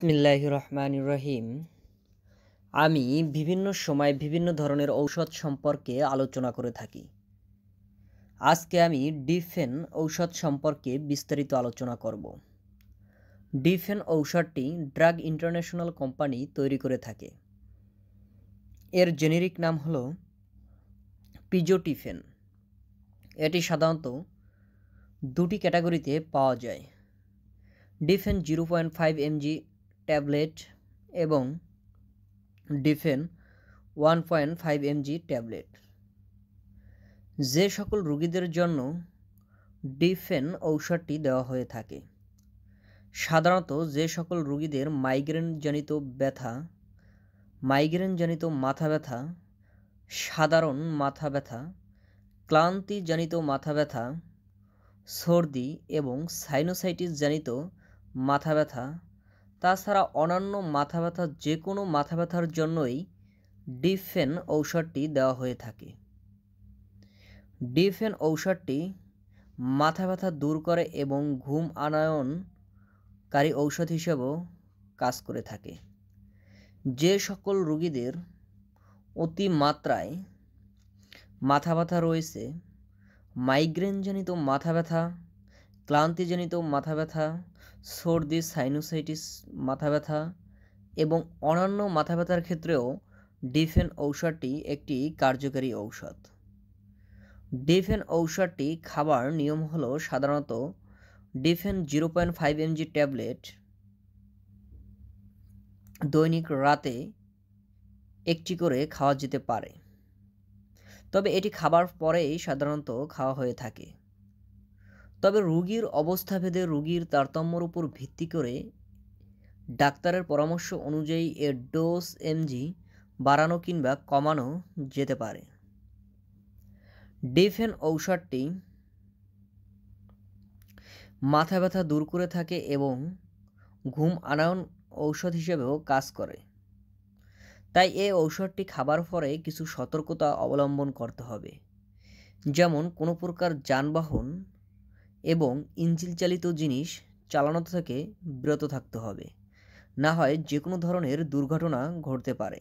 বিসমিল্লাহ রহমান রহিম আমি বিভিন্ন সময় বিভিন্ন ধরনের ঔষধ সম্পর্কে আলোচনা করে থাকি আজকে আমি ডিফেন ঔষধ সম্পর্কে বিস্তারিত আলোচনা করব ডিফেন ঔষধটি ড্রাগ ইন্টারন্যাশনাল কোম্পানি তৈরি করে থাকে এর জেনেরিক নাম হল পিজোটিফেন এটি সাধারণত দুটি ক্যাটাগরিতে পাওয়া যায় ডিফেন zero point five mg tablet এবং ডিফেন one point five mg tablet যে সকল রুগীদের জন্য ডিফেন ঔষধটি দেওয়া হয়ে থাকে সাধারণত যে সকল রুগীদের মাইগ্রেনজনিত ব্যথা মাইগ্রেনজনিত মাথা ব্যথা সাধারণ মাথা ব্যথা ক্লান্তিজনিত মাথা ব্যথা সর্দি এবং সাইনোসাইটিসজনিত মাথা ব্যথা তাছাড়া অন্যান্য মাথা ব্যথার যে কোনো মাথা ব্যথার জন্যই ডিফেন ঔষধটি দেওয়া হয়ে থাকে ডিফেন ঔষধটি মাথা ব্যথা দূর করে এবং ঘুম আনায়নকারী ঔষধ হিসেবেও কাজ করে থাকে যে সকল রুগীদের অতিমাত্রায় মাথা ব্যথা রয়েছে মাইগ্রেনজনিত মাথা ব্যথা ক্লান্তিজনিত মাথা ব্যথা সর্দি সাইনোসাইটিস মাথা ব্যথা এবং অন্যান্য মাথা ব্যথার ক্ষেত্রেও ডিফেন ঔষধটি একটি কার্যকারী ঔষধ ডিফেন ঔষধটি খাবার নিয়ম হলো সাধারণত ডিফেন zero point five mg tablet দৈনিক রাতে একটি করে খাওয়া যেতে পারে তবে এটি খাবার পরেই সাধারণত খাওয়া হয়ে থাকে তবে রোগীর ভেদে রোগীর তারতম্যর উপর ভিত্তি করে ডাক্তারের পরামর্শ অনুযায়ী এর ডোজ এমজি বাড়ানো কিংবা কমানো যেতে পারে ডিফেন ঔষধটি মাথা ব্যথা দূর করে থাকে এবং ঘুম আনায়ন ঔষধ হিসেবেও কাজ করে তাই এই ঔষধটি খাবার পরে কিছু সতর্কতা অবলম্বন করতে হবে যেমন কোনো প্রকার যানবাহন এবং ইঞ্জিল চালিত জিনিস চালানো থেকে বিরত থাকতে হবে না হয় যে কোনো ধরনের দুর্ঘটনা ঘটতে পারে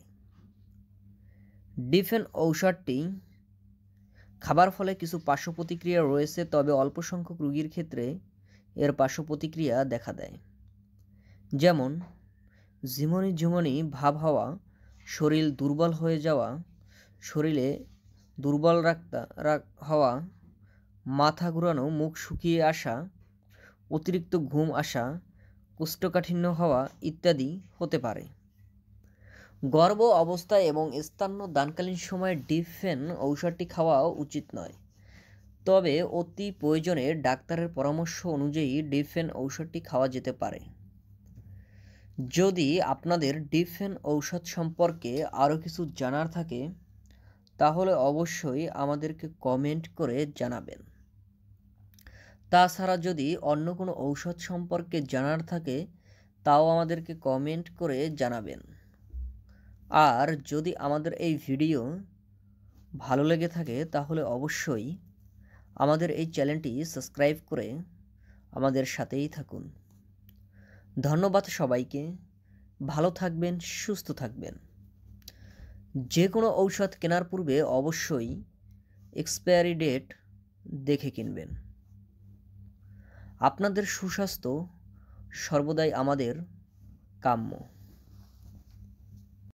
ডিফেন ঔষধটি খাবার ফলে কিছু পার্শ্ব প্রতিক্রিয়া রয়েছে তবে অল্প সংখ্যক রুগীর ক্ষেত্রে এর পার্শ্ব প্রতিক্রিয়া দেখা দেয় যেমন ঝিমনি ঝিমনি ভাব হওয়া শরীর দুর্বল হয়ে যাওয়া শরীরে দুর্বল রাখতা হওয়া মাথা ঘুরানো মুখ শুকিয়ে আসা অতিরিক্ত ঘুম আসা কোষ্ঠকাঠিন্য হওয়া ইত্যাদি হতে পারে গর্ভ অবস্থায় এবং স্থান্য দানকালীন সময়ে ডিফেন ঔষধটি খাওয়া উচিত নয় তবে অতি প্রয়োজনে ডাক্তারের পরামর্শ অনুযায়ী ডিফেন ঔষধটি খাওয়া যেতে পারে যদি আপনাদের ডিফেন ঔষধ সম্পর্কে আরও কিছু জানার থাকে তাহলে অবশ্যই আমাদেরকে কমেন্ট করে জানাবেন তাছাড়া যদি অন্য কোনো ঔষধ সম্পর্কে জানার থাকে তাও আমাদেরকে কমেন্ট করে জানাবেন আর যদি আমাদের এই ভিডিও ভালো লেগে থাকে তাহলে অবশ্যই আমাদের এই চ্যানেলটি সাবস্ক্রাইব করে আমাদের সাথেই থাকুন ধন্যবাদ সবাইকে ভালো থাকবেন সুস্থ থাকবেন যে কোনো ঔষধ কেনার পূর্বে অবশ্যই এক্সপায়ারি ডেট দেখে কিনবেন আপনাদের সুস্বাস্থ্য সর্বদাই আমাদের কাম্য